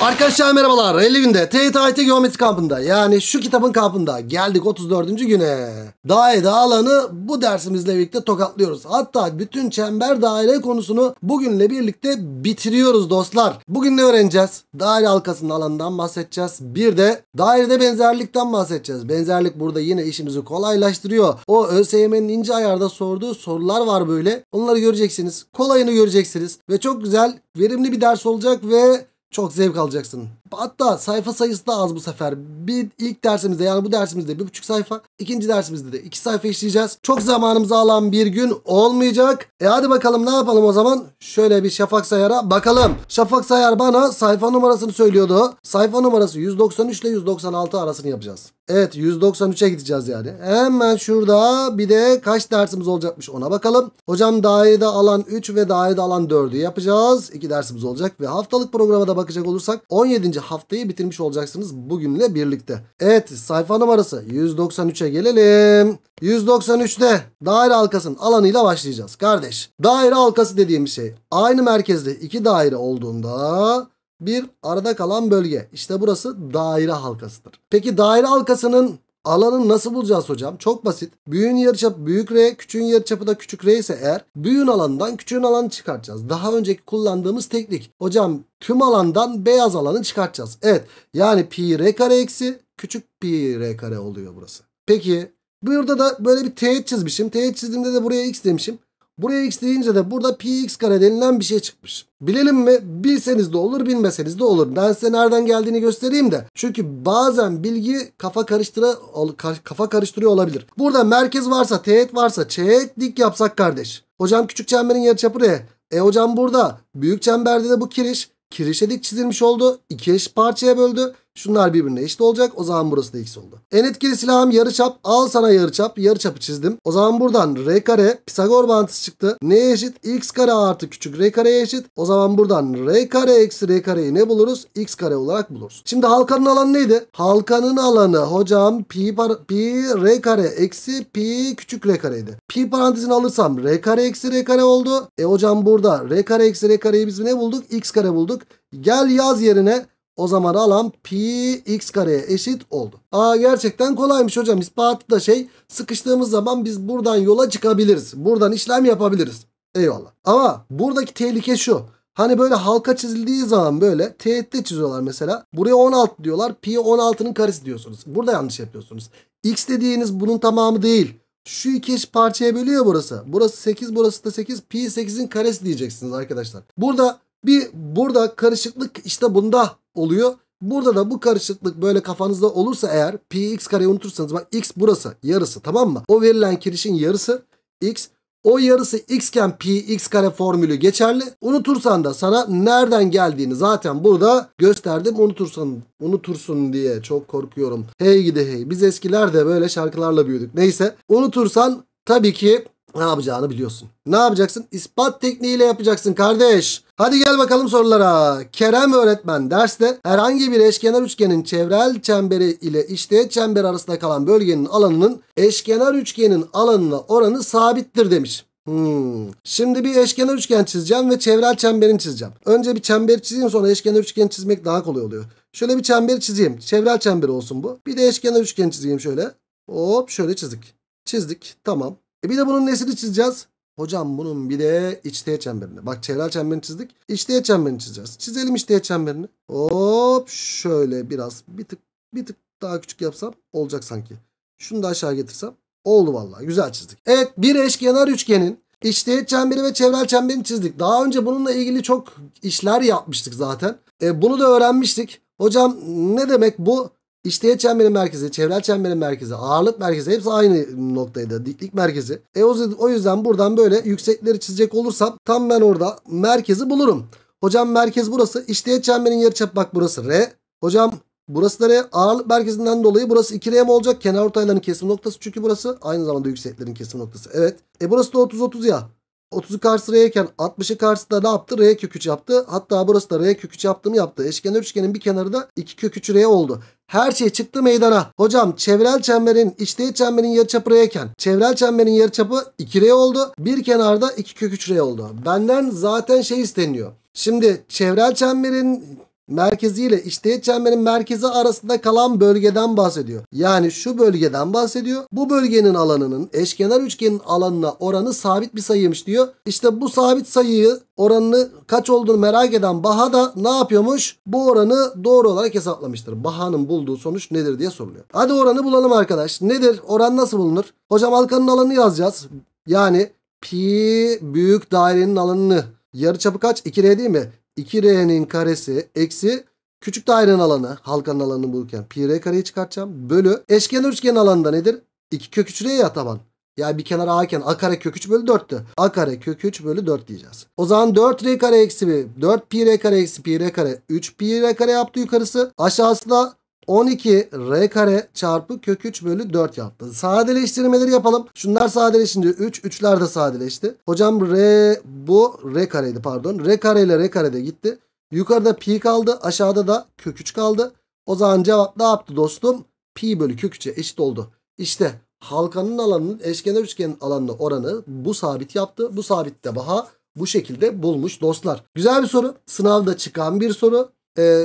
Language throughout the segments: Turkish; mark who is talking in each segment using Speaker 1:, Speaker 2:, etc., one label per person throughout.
Speaker 1: Arkadaşlar merhabalar. 50 günde TYT Geometri kampında yani şu kitabın kampında geldik 34. güne. Daire alanı bu dersimizle birlikte tokatlıyoruz. Hatta bütün çember daire konusunu bugünle birlikte bitiriyoruz dostlar. Bugün ne öğreneceğiz? Daire halkasının alanından bahsedeceğiz. Bir de dairede benzerlikten bahsedeceğiz. Benzerlik burada yine işimizi kolaylaştırıyor. O ÖSYM'nin ince ayarda sorduğu sorular var böyle. Onları göreceksiniz. Kolayını göreceksiniz ve çok güzel verimli bir ders olacak ve çok zevk alacaksın. Hatta sayfa sayısı da az bu sefer. Bir ilk dersimizde yani bu dersimizde bir buçuk sayfa. ikinci dersimizde de iki sayfa işleyeceğiz. Çok zamanımızı alan bir gün olmayacak. E hadi bakalım ne yapalım o zaman? Şöyle bir Şafak Sayar'a bakalım. Şafak Sayar bana sayfa numarasını söylüyordu. Sayfa numarası 193 ile 196 arasını yapacağız. Evet 193'e gideceğiz yani. Hemen şurada bir de kaç dersimiz olacakmış ona bakalım. Hocam dairede alan 3 ve dairede alan 4'ü yapacağız. 2 dersimiz olacak ve haftalık programa da bakacak olursak 17 böylece haftayı bitirmiş olacaksınız bugünle birlikte. Evet sayfa numarası 193'e gelelim. 193'te daire halkasının alanıyla başlayacağız kardeş. Daire halkası dediğim şey aynı merkezde iki daire olduğunda bir arada kalan bölge. İşte burası daire halkasıdır. Peki daire halkasının Alanı nasıl bulacağız hocam? Çok basit. Büyüğün yarıçapı büyük R, küçüğün yarıçapı da küçük R ise eğer büyüğün alanından küçüğün alanı çıkartacağız. Daha önceki kullandığımız teknik. Hocam tüm alandan beyaz alanı çıkartacağız. Evet yani pi R kare eksi küçük pi R kare oluyor burası. Peki burada da böyle bir teğet çizmişim. Teğet çizdiğimde de buraya x demişim. Buraya x deyince de burada pi x kare denilen bir şey çıkmış. Bilelim mi? Bilseniz de olur bilmeseniz de olur. Ben size nereden geldiğini göstereyim de. Çünkü bazen bilgi kafa karıştıra kafa karıştırıyor olabilir. Burada merkez varsa teğet varsa çeyrek dik yapsak kardeş. Hocam küçük çemberin yarıçapı ne? E hocam burada büyük çemberde de bu kiriş. Kirişe dik çizilmiş oldu. İki eş parçaya böldü. Şunlar birbirine eşit olacak. O zaman burası da x oldu. En etkili silahım yarıçap. Al sana yarıçap. Yarıçapı çizdim. O zaman buradan r kare Pisagor bağıntısı çıktı. Neye eşit? x kare artı küçük r kareye eşit. O zaman buradan r kare eksi r kareyi ne buluruz? x kare olarak buluruz. Şimdi halkanın alanı neydi? Halkanın alanı hocam pi, par pi r kare eksi pi küçük r kareydi. Pi parantezini alırsam r kare eksi r kare oldu. E hocam burada r kare eksi r kareyi biz ne bulduk? x kare bulduk. Gel yaz yerine o zaman alan pi x kareye eşit oldu. Aa gerçekten kolaymış hocam. İspatı da şey sıkıştığımız zaman biz buradan yola çıkabiliriz. Buradan işlem yapabiliriz. Eyvallah. Ama buradaki tehlike şu. Hani böyle halka çizildiği zaman böyle teğette çiziyorlar mesela. Buraya 16 diyorlar. Pi 16'nın karesi diyorsunuz. Burada yanlış yapıyorsunuz. X dediğiniz bunun tamamı değil. Şu iki eş parçaya bölüyor burası. Burası 8 burası da 8. Pi 8'in karesi diyeceksiniz arkadaşlar. Burada bir burada karışıklık işte bunda oluyor. Burada da bu karışıklık böyle kafanızda olursa eğer pi x kareyi unutursanız bak x burası yarısı tamam mı? O verilen kirişin yarısı x. O yarısı x iken pi x kare formülü geçerli. Unutursan da sana nereden geldiğini zaten burada gösterdim. Unutursan unutursun diye çok korkuyorum. Hey gidi hey. Biz eskilerde böyle şarkılarla büyüdük. Neyse unutursan tabii ki ne yapacağını biliyorsun. Ne yapacaksın? İspat tekniğiyle yapacaksın kardeş. Hadi gel bakalım sorulara. Kerem öğretmen derste herhangi bir eşkenar üçgenin çevrel çemberi ile işteğet çember arasında kalan bölgenin alanının eşkenar üçgenin alanına oranı sabittir demiş. Hmm. Şimdi bir eşkenar üçgen çizeceğim ve çevrel çemberini çizeceğim. Önce bir çember çizeyim sonra eşkenar üçgen çizmek daha kolay oluyor. Şöyle bir çember çizeyim. Çevrel çember olsun bu. Bir de eşkenar üçgen çizeyim şöyle. Hop şöyle çizdik. Çizdik. Tamam. E bir de bunun nesini çizeceğiz? Hocam bunun bir de iç çemberini. Bak çevre çemberini çizdik. İç çemberini çizeceğiz. Çizelim iç çemberini. Hop şöyle biraz bir tık bir tık daha küçük yapsam olacak sanki. Şunu da aşağı getirsem oldu vallahi güzel çizdik. Evet bir eşkenar üçgenin iç teğet çemberi ve çevrel çemberini çizdik. Daha önce bununla ilgili çok işler yapmıştık zaten. E, bunu da öğrenmiştik. Hocam ne demek bu? İştiyet çemberin merkezi, çevrel çemberin merkezi, ağırlık merkezi hepsi aynı noktaydı. Diklik merkezi. E o yüzden buradan böyle yüksekleri çizecek olursam tam ben orada merkezi bulurum. Hocam merkez burası. İştiyet çemberin yarıçap bak burası R. Hocam burası da R. Ağırlık merkezinden dolayı burası 2R mi olacak? Kenar ortayların kesim noktası çünkü burası. Aynı zamanda yükseklerin kesim noktası. Evet. E burası da 30-30 ya. 30'u karşı R'yken 60'ı karşısında ne yaptı? R köküç yaptı. Hatta burası da R köküç yaptım yaptı. Eşkenar üçgenin bir kenarı da 2 köküç R oldu. Her şey çıktı meydana. Hocam çevrel çemberin içteği çemberin yarıçapı R'yken çevrel çemberin yarıçapı 2R oldu. Bir kenarda 2 kök 3R oldu. Benden zaten şey isteniyor. Şimdi çevrel çemberin merkezi ile işteğet çemberin merkezi arasında kalan bölgeden bahsediyor. Yani şu bölgeden bahsediyor. Bu bölgenin alanının eşkenar üçgenin alanına oranı sabit bir sayıymış diyor. İşte bu sabit sayıyı oranını kaç olduğunu merak eden Baha da ne yapıyormuş? Bu oranı doğru olarak hesaplamıştır. Baha'nın bulduğu sonuç nedir diye soruluyor. Hadi oranı bulalım arkadaş. Nedir? Oran nasıl bulunur? Hocam halkanın alanını yazacağız. Yani pi büyük dairenin alanını Yarı çapı kaç? 2R değil mi? 2R'nin karesi eksi küçük dairenin alanı halkanın alanını bulurken pi R kareyi çıkartacağım. Bölü eşkenar üçgen alanında nedir? 2 kök 3 R'ye taban. Yani bir kenar A iken A kare kök 3 bölü 4'tü. A kare kök 3 bölü 4 diyeceğiz. O zaman 4 R kare eksi 1. 4 pi R kare eksi pi R kare. 3 pi R kare yaptı yukarısı. Aşağısı da 12 r kare çarpı kök 3 bölü 4 yaptı. Sadeleştirmeleri yapalım. Şunlar sadeleşince 3. 3'ler de sadeleşti. Hocam r bu r kareydi pardon. R kare ile r kare de gitti. Yukarıda pi kaldı. Aşağıda da kök 3 kaldı. O zaman cevap ne yaptı dostum? Pi bölü kök 3'e eşit oldu. İşte halkanın alanının eşkenar üçgenin alanına oranı bu sabit yaptı. Bu sabit de baha bu şekilde bulmuş dostlar. Güzel bir soru. Sınavda çıkan bir soru. Ee,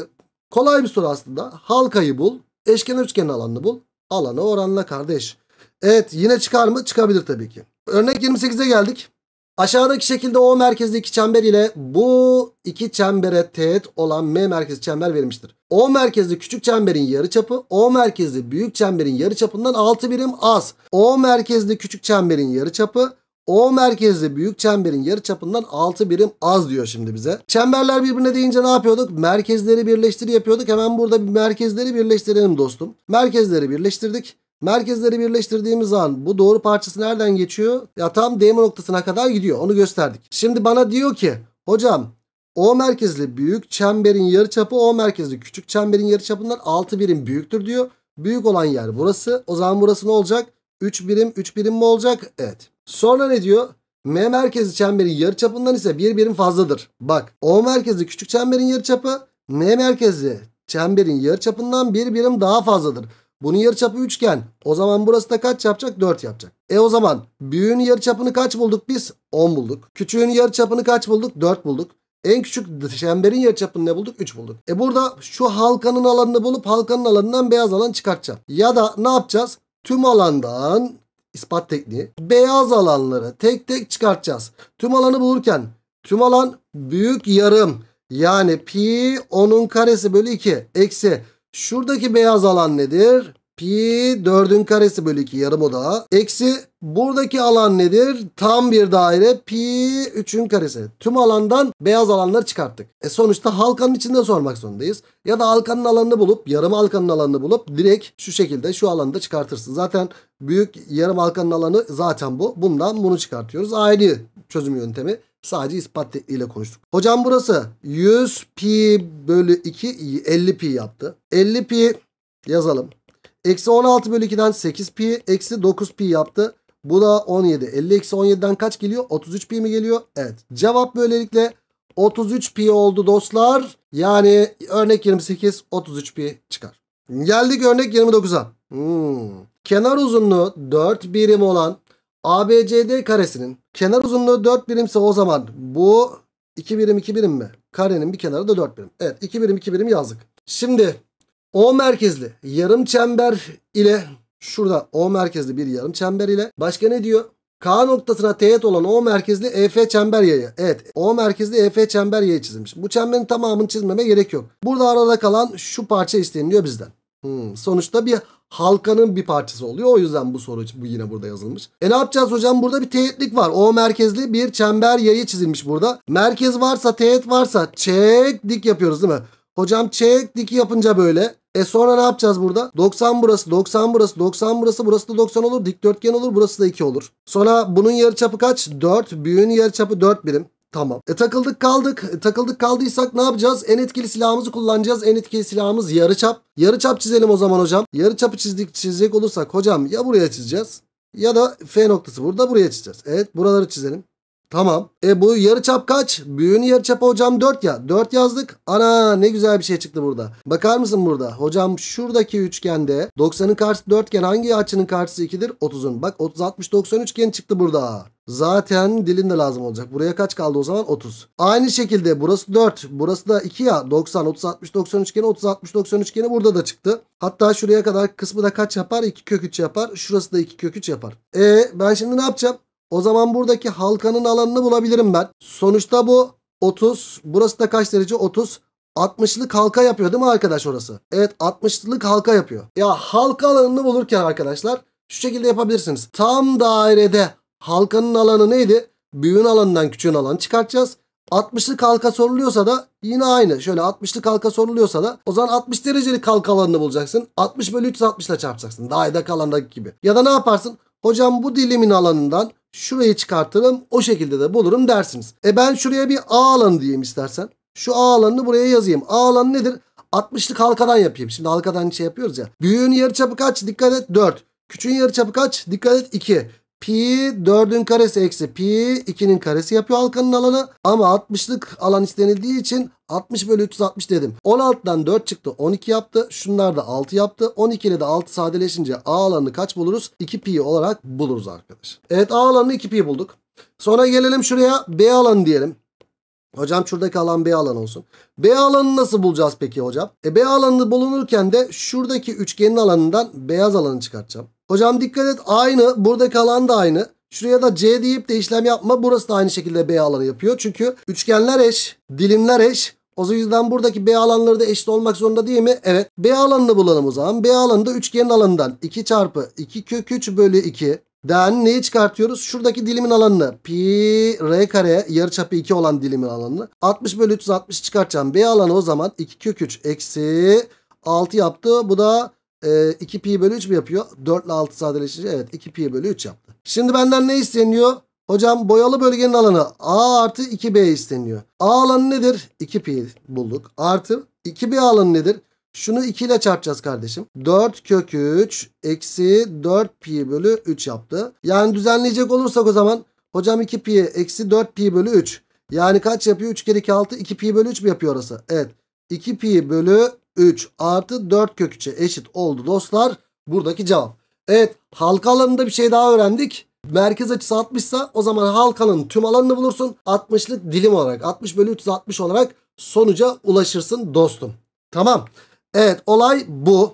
Speaker 1: Kolay bir soru aslında. Halkayı bul. Eşkenar üçgenin alanını bul. Alanı oranla kardeş. Evet yine çıkar mı? Çıkabilir tabii ki. Örnek 28'e geldik. Aşağıdaki şekilde O merkezli iki çember ile bu iki çembere teğet olan M merkezli çember verilmiştir. O merkezli küçük çemberin yarı çapı O merkezli büyük çemberin yarı çapından 6 birim az. O merkezli küçük çemberin yarı çapı o merkezli büyük çemberin yarı çapından 6 birim az diyor şimdi bize. Çemberler birbirine deyince ne yapıyorduk? Merkezleri birleştir yapıyorduk. Hemen burada bir merkezleri birleştirelim dostum. Merkezleri birleştirdik. Merkezleri birleştirdiğimiz an bu doğru parçası nereden geçiyor? Ya tam değme noktasına kadar gidiyor. Onu gösterdik. Şimdi bana diyor ki hocam o merkezli büyük çemberin yarı çapı o merkezli küçük çemberin yarı çapından 6 birim büyüktür diyor. Büyük olan yer burası. O zaman burası ne olacak? 3 birim 3 birim mi olacak? Evet. Sonra ne diyor? M merkezi çemberin yarı çapından ise bir birim fazladır. Bak O merkezi küçük çemberin yarı çapı, M merkezi çemberin yarı çapından bir birim daha fazladır. Bunun yarı çapı üçgen. O zaman burası da kaç yapacak? 4 yapacak. E o zaman büyüğün çapını kaç bulduk biz? 10 bulduk. Küçüğün yarı çapını kaç bulduk? 4 bulduk. En küçük çemberin yarı çapını ne bulduk? 3 bulduk. E burada şu halkanın alanını bulup halkanın alanından beyaz alan çıkartacağım. Ya da ne yapacağız? tüm alandan ispat tekniği beyaz alanları tek tek çıkartacağız. Tüm alanı bulurken tüm alan büyük yarım yani pi onun karesi bölü 2 eksi şuradaki beyaz alan nedir? Pi 4'ün karesi bölü 2 yarım oda. Eksi buradaki alan nedir? Tam bir daire pi 3'ün karesi. Tüm alandan beyaz alanları çıkarttık. E sonuçta halkanın içinde sormak zorundayız. Ya da halkanın alanını bulup yarım halkanın alanını bulup direkt şu şekilde şu alanda da çıkartırsın. Zaten büyük yarım halkanın alanı zaten bu. Bundan bunu çıkartıyoruz. Aynı çözüm yöntemi. Sadece ispat ile konuştuk. Hocam burası 100 pi bölü 2 50 pi yaptı. 50 pi yazalım. Eksi 16 bölü 2'den 8 pi eksi 9 pi yaptı. Bu da 17. 50 eksi 17'den kaç geliyor? 33 pi mi geliyor? Evet. Cevap böylelikle 33 pi oldu dostlar. Yani örnek 28 33 pi çıkar. Geldik örnek 29'a. Hmm. Kenar uzunluğu 4 birim olan ABCD karesinin kenar uzunluğu 4 birimse o zaman bu 2 birim 2 birim mi? Karenin bir kenarı da 4 birim. Evet 2 birim 2 birim yazdık. Şimdi o merkezli yarım çember ile şurada O merkezli bir yarım çember ile başka ne diyor? K noktasına teğet olan O merkezli EF çember yayı. Evet O merkezli EF çember yayı çizilmiş. Bu çemberin tamamını çizmeme gerek yok. Burada arada kalan şu parça isteniliyor bizden. Hmm, sonuçta bir halkanın bir parçası oluyor. O yüzden bu soru bu yine burada yazılmış. E ne yapacağız hocam? Burada bir teğetlik var. O merkezli bir çember yayı çizilmiş burada. Merkez varsa teğet varsa çek dik yapıyoruz değil mi? Hocam çek diki yapınca böyle. E sonra ne yapacağız burada? 90 burası, 90 burası, 90 burası, burası da 90 olur. Dikdörtgen olur, burası da 2 olur. Sonra bunun yarıçapı kaç? 4. Büyüğün yarıçapı 4 birim. Tamam. E takıldık kaldık. E, takıldık kaldıysak ne yapacağız? En etkili silahımızı kullanacağız. En etkili silahımız yarıçap. Yarıçap çizelim o zaman hocam. Yarıçapı çizdik çizecek olursak hocam ya buraya çizeceğiz ya da F noktası burada buraya çizeceğiz. Evet buraları çizelim. Tamam. E bu yarıçap kaç? Büyüğün yarıçapı hocam 4 ya. 4 yazdık. Ana ne güzel bir şey çıktı burada. Bakar mısın burada? Hocam şuradaki üçgende 90'ın karşısı 4 iken hangi açının karşısı 2'dir? 30'un. Bak 30 60 90 üçgen çıktı burada. Zaten dilin de lazım olacak. Buraya kaç kaldı o zaman? 30. Aynı şekilde burası 4. Burası da 2 ya. 90, 30, 60, 90 üçgeni. 30, 60, 90 üçgeni burada da çıktı. Hatta şuraya kadar kısmı da kaç yapar? 2 kök 3 yapar. Şurası da 2 kök 3 yapar. E ben şimdi ne yapacağım? O zaman buradaki halkanın alanını bulabilirim ben. Sonuçta bu 30. Burası da kaç derece? 30. 60'lık halka yapıyor değil mi arkadaş orası? Evet 60'lık halka yapıyor. Ya halka alanını bulurken arkadaşlar şu şekilde yapabilirsiniz. Tam dairede halkanın alanı neydi? Büyüğün alanından küçüğün alanı çıkartacağız. 60'lık halka soruluyorsa da yine aynı. Şöyle 60'lık halka soruluyorsa da o zaman 60 derecelik halka alanını bulacaksın. 60 bölü 360 ile çarpacaksın. Dairede kalandaki gibi. Ya da ne yaparsın? Hocam bu dilimin alanından Şurayı çıkartırım o şekilde de bulurum dersiniz. E ben şuraya bir A alanı diyeyim istersen. Şu A alanını buraya yazayım. A alanı nedir? 60'lık halkadan yapayım. Şimdi halkadan şey yapıyoruz ya. Büyüğün yarıçapı kaç? Dikkat et 4. Küçüğün yarıçapı kaç? Dikkat et 2. Pi 4'ün karesi eksi pi 2'nin karesi yapıyor halkanın alanı. Ama 60'lık alan istenildiği için 60 bölü 360 dedim. 16'dan 4 çıktı 12 yaptı. Şunlar da 6 yaptı. 12 ile de 6 sadeleşince A alanını kaç buluruz? 2 pi olarak buluruz arkadaş. Evet A alanını 2 pi bulduk. Sonra gelelim şuraya B alanı diyelim. Hocam şuradaki alan B alanı olsun. B alanını nasıl bulacağız peki hocam? E B alanını bulunurken de şuradaki üçgenin alanından beyaz alanı çıkartacağım. Hocam dikkat et aynı. Buradaki alan da aynı. Şuraya da C deyip de işlem yapma. Burası da aynı şekilde B alanı yapıyor. Çünkü üçgenler eş, dilimler eş. O yüzden buradaki B alanları da eşit olmak zorunda değil mi? Evet. B alanını bulalım o zaman. B alanı da üçgenin alanından 2 çarpı 2 kök 3 bölü 2 Den neyi çıkartıyoruz? Şuradaki dilimin alanını. Pi r kare yarıçapı 2 olan dilimin alanını. 60 bölü 360 çıkartacağım. B alanı o zaman 2 kök 3 eksi 6 yaptı. Bu da 2 ee, pi bölü 3 mü yapıyor? 4 ile 6 sadeleşince evet 2 pi bölü 3 yaptı. Şimdi benden ne isteniyor? Hocam boyalı bölgenin alanı A artı 2B isteniyor. A alanı nedir? 2 pi bulduk. Artı 2B alanı nedir? Şunu 2 ile çarpacağız kardeşim. 4 kök 3 eksi 4 pi bölü 3 yaptı. Yani düzenleyecek olursak o zaman hocam 2 pi eksi 4 pi bölü 3. Yani kaç yapıyor? 3 kere 2 6 2 pi bölü 3 mü yapıyor orası? Evet. 2 pi bölü 3 artı 4 kök 3'e eşit oldu dostlar. Buradaki cevap. Evet halka alanında bir şey daha öğrendik. Merkez açısı 60 ise o zaman halkanın tüm alanını bulursun. 60'lık dilim olarak 60 bölü 360 olarak sonuca ulaşırsın dostum. Tamam. Evet olay bu.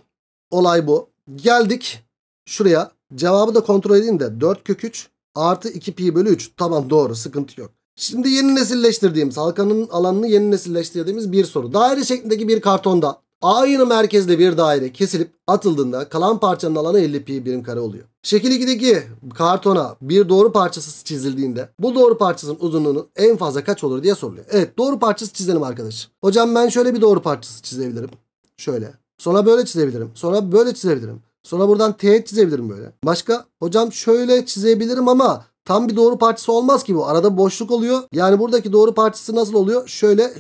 Speaker 1: Olay bu. Geldik şuraya. Cevabı da kontrol edin de 4 kök 3 artı 2 pi bölü 3. Tamam doğru sıkıntı yok. Şimdi yeni nesilleştirdiğimiz halkanın alanını yeni nesilleştirdiğimiz bir soru. Daire şeklindeki bir kartonda aynı merkezle bir daire kesilip atıldığında kalan parçanın alanı 50 pi birim kare oluyor. Şekil 2'deki kartona bir doğru parçası çizildiğinde bu doğru parçasının uzunluğunu en fazla kaç olur diye soruluyor. Evet doğru parçası çizelim arkadaş. Hocam ben şöyle bir doğru parçası çizebilirim. Şöyle. Sonra böyle çizebilirim. Sonra böyle çizebilirim. Sonra buradan teğet çizebilirim böyle. Başka hocam şöyle çizebilirim ama tam bir doğru parçası olmaz ki bu. Arada boşluk oluyor. Yani buradaki doğru parçası nasıl oluyor? Şöyle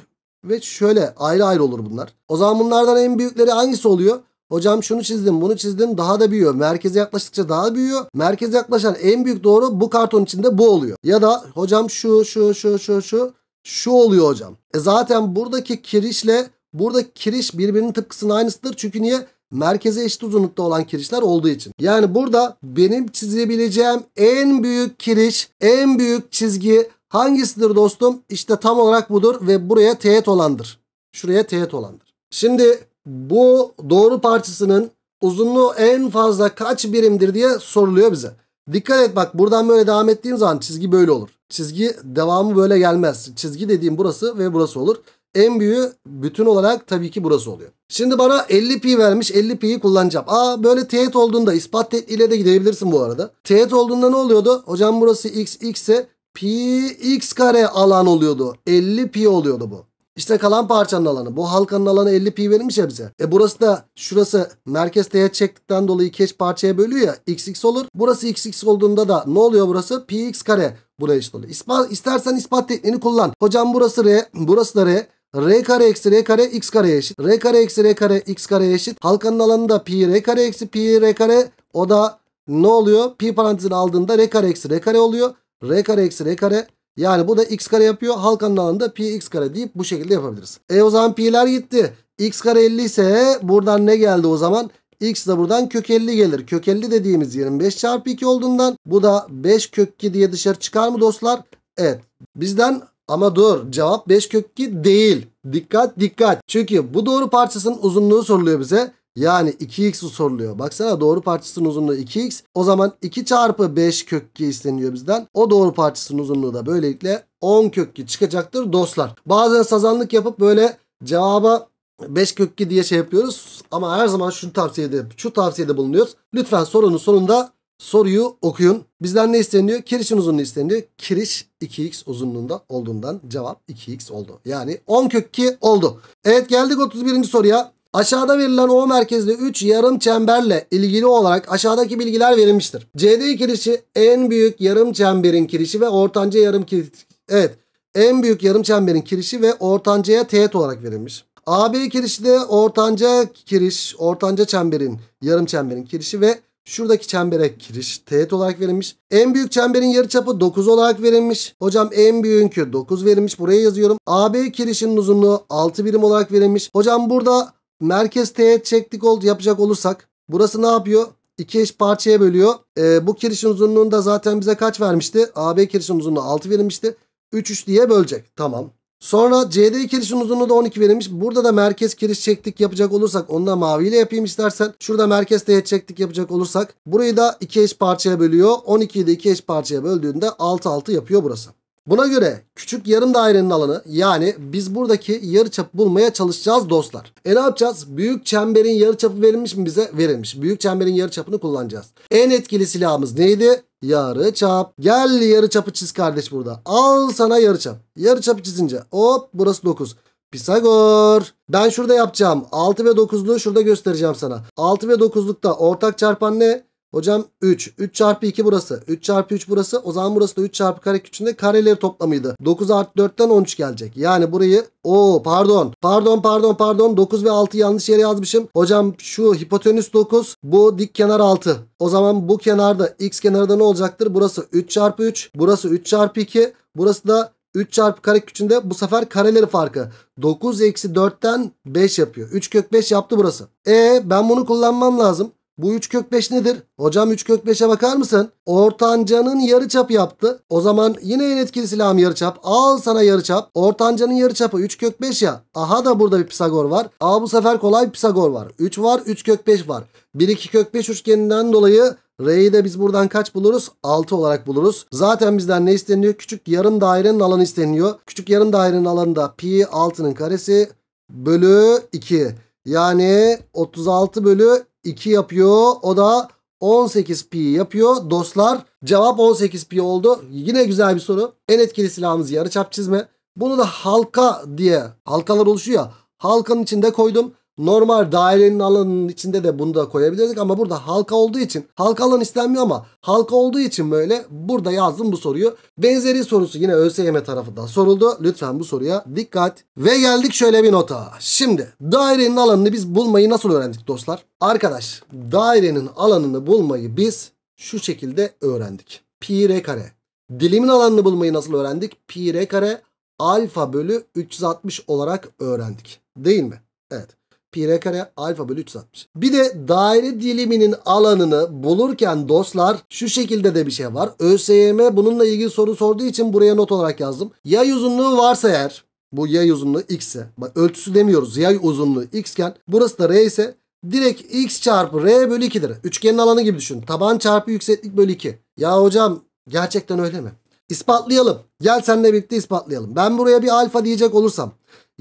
Speaker 1: ve şöyle ayrı ayrı olur bunlar. O zaman bunlardan en büyükleri hangisi oluyor? Hocam şunu çizdim bunu çizdim daha da büyüyor. Merkeze yaklaştıkça daha büyüyor. Merkeze yaklaşan en büyük doğru bu karton içinde bu oluyor. Ya da hocam şu şu şu şu şu şu oluyor hocam. E zaten buradaki kirişle buradaki kiriş birbirinin tıpkısının aynısıdır. Çünkü niye? merkeze eşit uzunlukta olan kirişler olduğu için. Yani burada benim çizebileceğim en büyük kiriş, en büyük çizgi Hangisidir dostum? İşte tam olarak budur ve buraya teğet olandır. Şuraya teğet olandır. Şimdi bu doğru parçasının uzunluğu en fazla kaç birimdir diye soruluyor bize. Dikkat et bak buradan böyle devam ettiğim zaman çizgi böyle olur. Çizgi devamı böyle gelmez. Çizgi dediğim burası ve burası olur. En büyüğü bütün olarak tabii ki burası oluyor. Şimdi bana 50 pi vermiş. 50 pi'yi kullanacağım. Aa böyle teğet olduğunda ispat ile de gidebilirsin bu arada. Teğet olduğunda ne oluyordu? Hocam burası x x ise pi x kare alan oluyordu. 50 pi oluyordu bu. İşte kalan parçanın alanı. Bu halkanın alanı 50 pi verilmiş ya bize. E burası da şurası merkez teğet çektikten dolayı keş parçaya bölüyor ya xx olur. Burası xx olduğunda da ne oluyor burası? Pi x kare buraya eşit oluyor. İspat, istersen ispat tekniğini kullan. Hocam burası r, burası da r. R kare eksi R kare x kare eşit. R kare eksi R kare x kare eşit. Halkanın alanı da pi R kare eksi pi R kare. O da ne oluyor? Pi parantezini aldığında R kare eksi R kare oluyor. R kare eksi R kare. Yani bu da x kare yapıyor. Halkanın alanında pi x kare deyip bu şekilde yapabiliriz. E o zaman pi'ler gitti. x kare 50 ise buradan ne geldi o zaman? X de buradan kök 50 gelir. Kök 50 dediğimiz 25 çarpı 2 olduğundan bu da 5 kök 2 diye dışarı çıkar mı dostlar? Evet. Bizden ama dur cevap 5 kök 2 değil. Dikkat dikkat. Çünkü bu doğru parçasının uzunluğu soruluyor bize. Yani 2x soruluyor. Baksana doğru parçasının uzunluğu 2x. O zaman 2 çarpı 5 kök 2 isteniyor bizden. O doğru parçasının uzunluğu da böylelikle 10 kök 2 çıkacaktır dostlar. Bazen sazanlık yapıp böyle cevaba 5 kök 2 diye şey yapıyoruz. Ama her zaman şu tavsiyede, şu tavsiyede bulunuyoruz. Lütfen sorunun sonunda soruyu okuyun. Bizden ne isteniyor? Kirişin uzunluğu isteniyor. Kiriş 2x uzunluğunda olduğundan cevap 2x oldu. Yani 10 kök 2 oldu. Evet geldik 31. soruya. Aşağıda verilen O merkezli 3 yarım çemberle ilgili olarak aşağıdaki bilgiler verilmiştir. CD kirişi en büyük yarım çemberin kirişi ve ortanca yarım kirişi. Evet en büyük yarım çemberin kirişi ve ortancaya teğet olarak verilmiş. AB kirişi de ortanca kiriş, ortanca çemberin, yarım çemberin kirişi ve Şuradaki çembere kiriş teğet olarak verilmiş. En büyük çemberin yarıçapı 9 olarak verilmiş. Hocam en büyüğünkü 9 verilmiş. Buraya yazıyorum. AB kirişinin uzunluğu 6 birim olarak verilmiş. Hocam burada merkez teğet çektik ol, yapacak olursak burası ne yapıyor? İki eş parçaya bölüyor. E, bu kirişin uzunluğunu da zaten bize kaç vermişti? AB kirişin uzunluğu 6 verilmişti. 3 3 diye bölecek. Tamam. Sonra CD kirişin uzunluğu da 12 verilmiş. Burada da merkez kiriş çektik yapacak olursak onu da maviyle yapayım istersen. Şurada merkez teğet çektik yapacak olursak. Burayı da iki eş parçaya bölüyor. 12'yi de iki eş parçaya böldüğünde 6 6 yapıyor burası. Buna göre küçük yarım dairenin alanı yani biz buradaki yarıçapı bulmaya çalışacağız dostlar. E ne yapacağız? Büyük çemberin yarıçapı verilmiş mi bize? Verilmiş. Büyük çemberin yarıçapını kullanacağız. En etkili silahımız neydi? Yarıçap. Gel yarıçapı çiz kardeş burada. Al sana yarıçap. Yarıçapı çizince hop burası 9. Pisagor. Ben şurada yapacağım. 6 ve 9'luğu şurada göstereceğim sana. 6 ve 9'lukta ortak çarpan ne? Hocam 3. 3 çarpı 2 burası. 3 çarpı 3 burası. O zaman burası da 3 çarpı kare küçüğünde kareleri toplamıydı. 9 artı 4'ten 13 gelecek. Yani burayı o pardon. Pardon pardon pardon. 9 ve 6 yanlış yere yazmışım. Hocam şu hipotenüs 9. Bu dik kenar 6. O zaman bu kenarda x kenarda ne olacaktır? Burası 3 çarpı 3. Burası 3 çarpı 2. Burası da 3 çarpı kare küçüğünde bu sefer kareleri farkı. 9 eksi 4'ten 5 yapıyor. 3 kök 5 yaptı burası. E ben bunu kullanmam lazım. Bu 3 kök 5 nedir? Hocam 3 kök 5'e bakar mısın? Ortancanın yarıçap yaptı. O zaman yine en etkili silahım yarıçap. Al sana yarıçap. Ortancanın yarıçapı 3 kök 5 ya. Aha da burada bir Pisagor var. Aa bu sefer kolay bir Pisagor var. 3 var 3 kök 5 var. 1 2 kök 5 üçgeninden dolayı R'yi de biz buradan kaç buluruz? 6 olarak buluruz. Zaten bizden ne isteniyor? Küçük yarım dairenin alanı isteniyor. Küçük yarım dairenin alanı da pi 6'nın karesi bölü 2. Yani 36 bölü 2 yapıyor. O da 18 pi yapıyor. Dostlar cevap 18 pi oldu. Yine güzel bir soru. En etkili silahımız yarıçap çizme. Bunu da halka diye halkalar oluşuyor ya. Halkanın içinde koydum. Normal dairenin alanının içinde de bunu da koyabilirdik ama burada halka olduğu için halka alan istenmiyor ama halka olduğu için böyle burada yazdım bu soruyu. Benzeri sorusu yine ÖSYM tarafından soruldu. Lütfen bu soruya dikkat. Ve geldik şöyle bir nota. Şimdi dairenin alanını biz bulmayı nasıl öğrendik dostlar? Arkadaş dairenin alanını bulmayı biz şu şekilde öğrendik. Pi r kare. Dilimin alanını bulmayı nasıl öğrendik? Pi r kare alfa bölü 360 olarak öğrendik. Değil mi? Evet pi r kare alfa bölü 3 satmış. Bir de daire diliminin alanını bulurken dostlar şu şekilde de bir şey var. ÖSYM bununla ilgili soru sorduğu için buraya not olarak yazdım. Yay uzunluğu varsa eğer bu yay uzunluğu x ise bak ölçüsü demiyoruz yay uzunluğu x iken burası da r ise direkt x çarpı r bölü 2'dir. Üçgenin alanı gibi düşün. Taban çarpı yükseklik bölü 2. Ya hocam gerçekten öyle mi? İspatlayalım. Gel seninle birlikte ispatlayalım. Ben buraya bir alfa diyecek olursam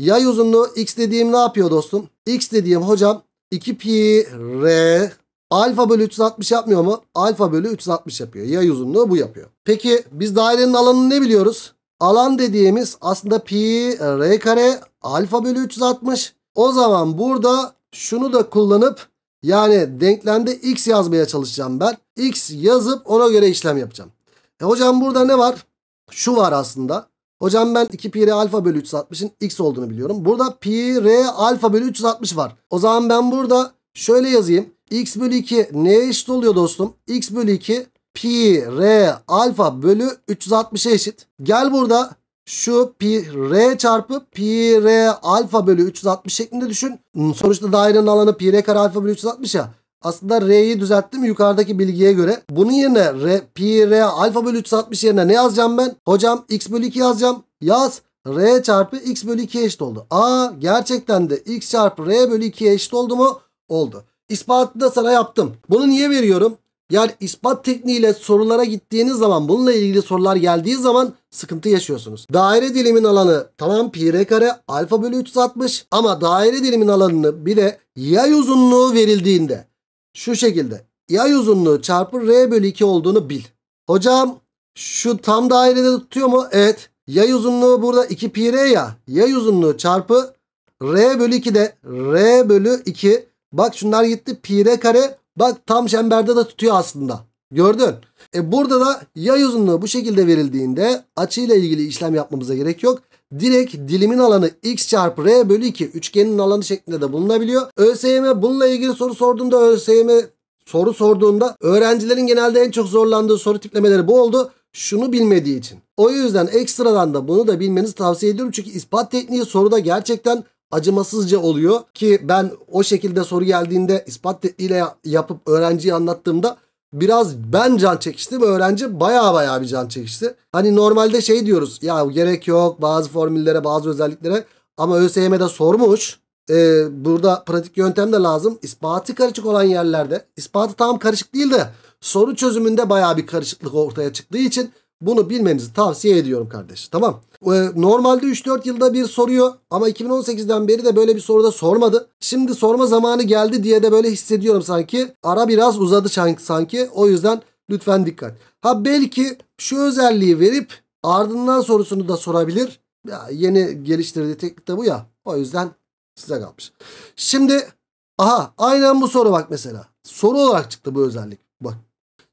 Speaker 1: Yay uzunluğu x dediğim ne yapıyor dostum? X dediğim hocam 2 pi r alfa bölü 360 yapmıyor mu? Alfa bölü 360 yapıyor. Yay uzunluğu bu yapıyor. Peki biz dairenin alanını ne biliyoruz? Alan dediğimiz aslında pi r kare alfa bölü 360. O zaman burada şunu da kullanıp yani denklemde x yazmaya çalışacağım ben. x yazıp ona göre işlem yapacağım. E hocam burada ne var? Şu var aslında. Hocam ben 2 pi r alfa bölü 360'ın x olduğunu biliyorum. Burada pi r alfa bölü 360 var. O zaman ben burada şöyle yazayım. x bölü 2 neye eşit oluyor dostum? x bölü 2 pi r alfa bölü 360'a eşit. Gel burada şu pi r çarpı pi r alfa bölü 360 şeklinde düşün. Sonuçta dairenin alanı pi r kare alfa bölü 360 ya. Aslında R'yi düzelttim yukarıdaki bilgiye göre. Bunun yerine R, pi, R alfa bölü 360 yerine ne yazacağım ben? Hocam x bölü 2 yazacağım. Yaz. R çarpı x bölü 2 eşit oldu. Aa gerçekten de x çarpı R bölü 2 eşit oldu mu? Oldu. İspatı da sana yaptım. Bunu niye veriyorum? Yani ispat tekniğiyle sorulara gittiğiniz zaman bununla ilgili sorular geldiği zaman sıkıntı yaşıyorsunuz. Daire dilimin alanı tamam pi r kare alfa bölü 360 ama daire dilimin alanını bir de yay uzunluğu verildiğinde şu şekilde. Yay uzunluğu çarpı R bölü 2 olduğunu bil. Hocam şu tam dairede tutuyor mu? Evet. Yay uzunluğu burada 2 pi R ya. Yay uzunluğu çarpı R bölü 2 de R bölü 2. Bak şunlar gitti. Pi R kare. Bak tam çemberde de tutuyor aslında. Gördün. E burada da yay uzunluğu bu şekilde verildiğinde açıyla ilgili işlem yapmamıza gerek yok direkt dilimin alanı x çarpı r bölü 2 üçgenin alanı şeklinde de bulunabiliyor. ÖSYM bununla ilgili soru sorduğumda ÖSYM soru sorduğunda öğrencilerin genelde en çok zorlandığı soru tiplemeleri bu oldu. Şunu bilmediği için. O yüzden ekstradan da bunu da bilmenizi tavsiye ediyorum. Çünkü ispat tekniği soruda gerçekten acımasızca oluyor ki ben o şekilde soru geldiğinde ispat tekniğiyle yapıp öğrenciye anlattığımda biraz ben can çekiştim. Öğrenci baya baya bir can çekişti. Hani normalde şey diyoruz ya gerek yok bazı formüllere bazı özelliklere ama ÖSYM'de sormuş. Ee, burada pratik yöntem de lazım. İspatı karışık olan yerlerde ispatı tam karışık değil de soru çözümünde baya bir karışıklık ortaya çıktığı için bunu bilmenizi tavsiye ediyorum kardeş. Tamam. Ee, normalde 3-4 yılda bir soruyor ama 2018'den beri de böyle bir soruda sormadı. Şimdi sorma zamanı geldi diye de böyle hissediyorum sanki. Ara biraz uzadı sanki. O yüzden lütfen dikkat. Ha belki şu özelliği verip ardından sorusunu da sorabilir. Ya yeni geliştirdiği teknik de bu ya. O yüzden size kalmış. Şimdi aha aynen bu soru bak mesela. Soru olarak çıktı bu özellik.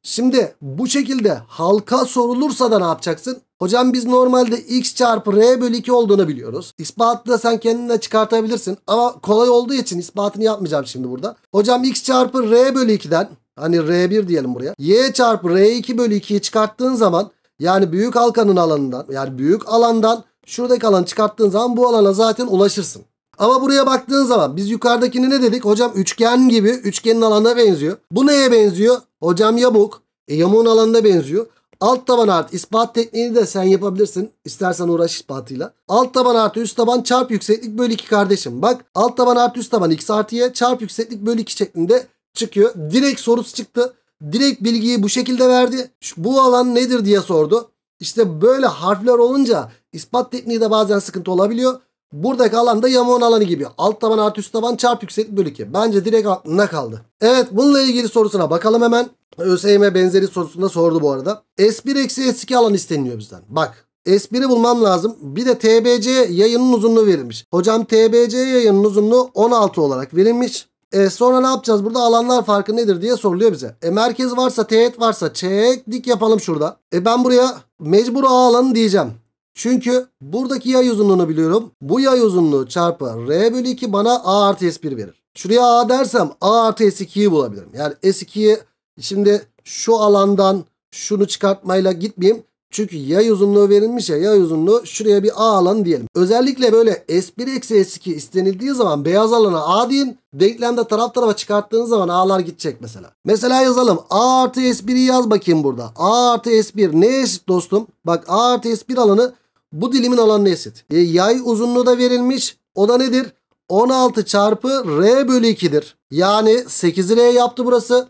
Speaker 1: Şimdi bu şekilde halka sorulursa da ne yapacaksın? Hocam biz normalde x çarpı r bölü 2 olduğunu biliyoruz. İspatı da sen kendine çıkartabilirsin. Ama kolay olduğu için ispatını yapmayacağım şimdi burada. Hocam x çarpı r bölü 2'den hani r1 diyelim buraya. y çarpı r2 bölü 2'yi çıkarttığın zaman yani büyük halkanın alanından yani büyük alandan şuradaki alanı çıkarttığın zaman bu alana zaten ulaşırsın. Ama buraya baktığın zaman biz yukarıdakini ne dedik? Hocam üçgen gibi üçgenin alanına benziyor. Bu neye benziyor? Hocam yamuk. E, yamuğun alanına benziyor. Alt taban artı ispat tekniğini de sen yapabilirsin. İstersen uğraş ispatıyla. Alt taban artı üst taban çarp yükseklik bölü 2 kardeşim. Bak alt taban artı üst taban x artı y çarp yükseklik bölü 2 şeklinde çıkıyor. Direkt sorusu çıktı. Direkt bilgiyi bu şekilde verdi. Şu, bu alan nedir diye sordu. İşte böyle harfler olunca ispat tekniği de bazen sıkıntı olabiliyor. Buradaki alan da yamuğun alanı gibi. Alt taban artı üst taban çarp yükseklik bölü 2. Bence direkt aklına kaldı. Evet bununla ilgili sorusuna bakalım hemen. ÖSYM benzeri sorusunda sordu bu arada. S1 eksi S2 alan isteniliyor bizden. Bak S1'i bulmam lazım. Bir de TBC yayının uzunluğu verilmiş. Hocam TBC yayının uzunluğu 16 olarak verilmiş. E sonra ne yapacağız? Burada alanlar farkı nedir diye soruluyor bize. E merkez varsa teğet varsa çek dik yapalım şurada. E ben buraya mecbur A alanı diyeceğim. Çünkü buradaki yay uzunluğunu biliyorum. Bu yay uzunluğu çarpı R bölü 2 bana A artı S1 verir. Şuraya A dersem A artı S2'yi bulabilirim. Yani S2'yi şimdi şu alandan şunu çıkartmayla gitmeyeyim. Çünkü yay uzunluğu verilmiş ya yay uzunluğu şuraya bir A alanı diyelim. Özellikle böyle S1 eksi S2 istenildiği zaman beyaz alana A deyin. Denklemde taraf tarafa çıkarttığınız zaman A'lar gidecek mesela. Mesela yazalım A artı S1'i yaz bakayım burada. A artı S1 ne eşit dostum? Bak A artı S1 alanı bu dilimin alanına eşit. E, yay uzunluğu da verilmiş. O da nedir? 16 çarpı R bölü 2'dir. Yani 8 R yaptı burası.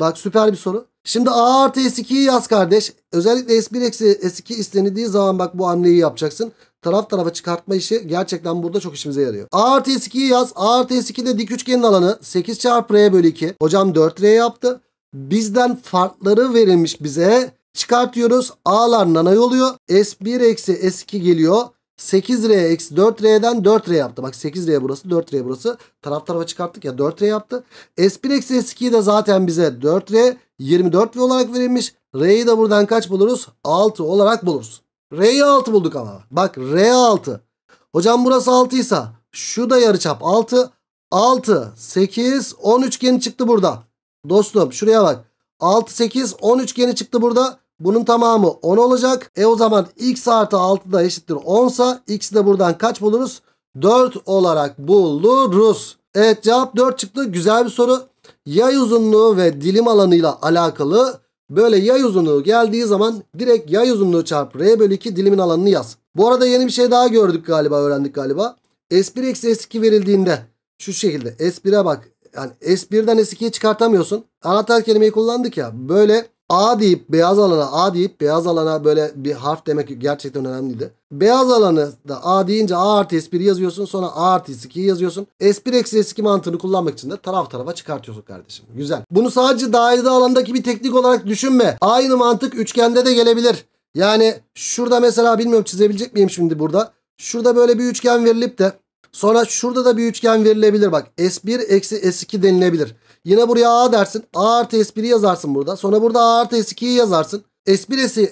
Speaker 1: Bak süper bir soru. Şimdi A artı S2'yi yaz kardeş. Özellikle S1 eksi S2 istenildiği zaman bak bu hamleyi yapacaksın. Taraf tarafa çıkartma işi gerçekten burada çok işimize yarıyor. A artı S2'yi yaz. A artı S2 de dik üçgenin alanı. 8 çarpı R bölü 2. Hocam 4R yaptı. Bizden farkları verilmiş bize. Çıkartıyoruz. A'lar nanay oluyor. S1 eksi S2 geliyor. 8R eksi 4R'den 4R yaptı. Bak 8R burası 4R burası. Taraf tarafa çıkarttık ya 4R yaptı. S1 eksi S2'yi de zaten bize 4R 24V olarak verilmiş. R'yi de buradan kaç buluruz? 6 olarak buluruz. R'yi 6 bulduk ama. Bak R 6. Hocam burası 6 ise şu da yarıçap 6. 6, 8, 10 üçgeni çıktı burada. Dostum şuraya bak. 6, 8, 10 üçgeni çıktı burada. Bunun tamamı 10 olacak. E o zaman x artı 6 da eşittir 10 sa x'i de buradan kaç buluruz? 4 olarak buluruz. Evet cevap 4 çıktı. Güzel bir soru. Yay uzunluğu ve dilim alanıyla alakalı böyle yay uzunluğu geldiği zaman direkt yay uzunluğu çarpı r bölü 2 dilimin alanını yaz. Bu arada yeni bir şey daha gördük galiba öğrendik galiba. S1 eksi S2 verildiğinde şu şekilde S1'e bak. Yani S1'den S2'yi çıkartamıyorsun. Anahtar kelimeyi kullandık ya. Böyle A deyip beyaz alana A deyip beyaz alana böyle bir harf demek gerçekten önemliydi. Beyaz alanı da A deyince A artı S1 yazıyorsun. Sonra A artı S2 yazıyorsun. S1 eksi S2 mantığını kullanmak için de taraf tarafa çıkartıyorsun kardeşim. Güzel. Bunu sadece dairede alandaki bir teknik olarak düşünme. Aynı mantık üçgende de gelebilir. Yani şurada mesela bilmiyorum çizebilecek miyim şimdi burada. Şurada böyle bir üçgen verilip de sonra şurada da bir üçgen verilebilir. Bak S1 eksi S2 denilebilir. Yine buraya A dersin. A artı S1'i yazarsın burada. Sonra burada A artı S2'yi yazarsın. S1 s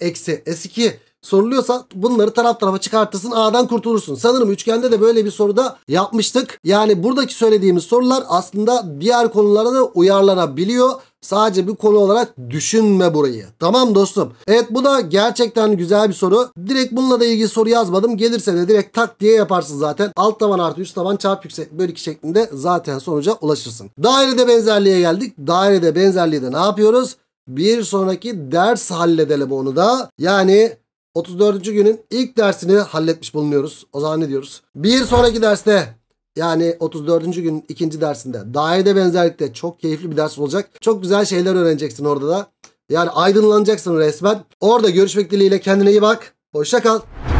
Speaker 1: eksi S2 soruluyorsa bunları taraf tarafa çıkartırsın A'dan kurtulursun. Sanırım üçgende de böyle bir soruda yapmıştık. Yani buradaki söylediğimiz sorular aslında diğer konulara da uyarlanabiliyor. Sadece bir konu olarak düşünme burayı. Tamam dostum. Evet bu da gerçekten güzel bir soru. Direkt bununla da ilgili soru yazmadım. Gelirse de direkt tak diye yaparsın zaten. Alt tavan artı üst tavan çarp yüksek bölü 2 şeklinde zaten sonuca ulaşırsın. Dairede benzerliğe geldik. Dairede benzerliği de ne yapıyoruz? Bir sonraki ders halledelim onu da. Yani 34. günün ilk dersini halletmiş bulunuyoruz. O zaman ne diyoruz? Bir sonraki derste yani 34. gün ikinci dersinde. Dairede benzerlikte çok keyifli bir ders olacak. Çok güzel şeyler öğreneceksin orada da. Yani aydınlanacaksın resmen. Orada görüşmek dileğiyle kendine iyi bak. Hoşça kal.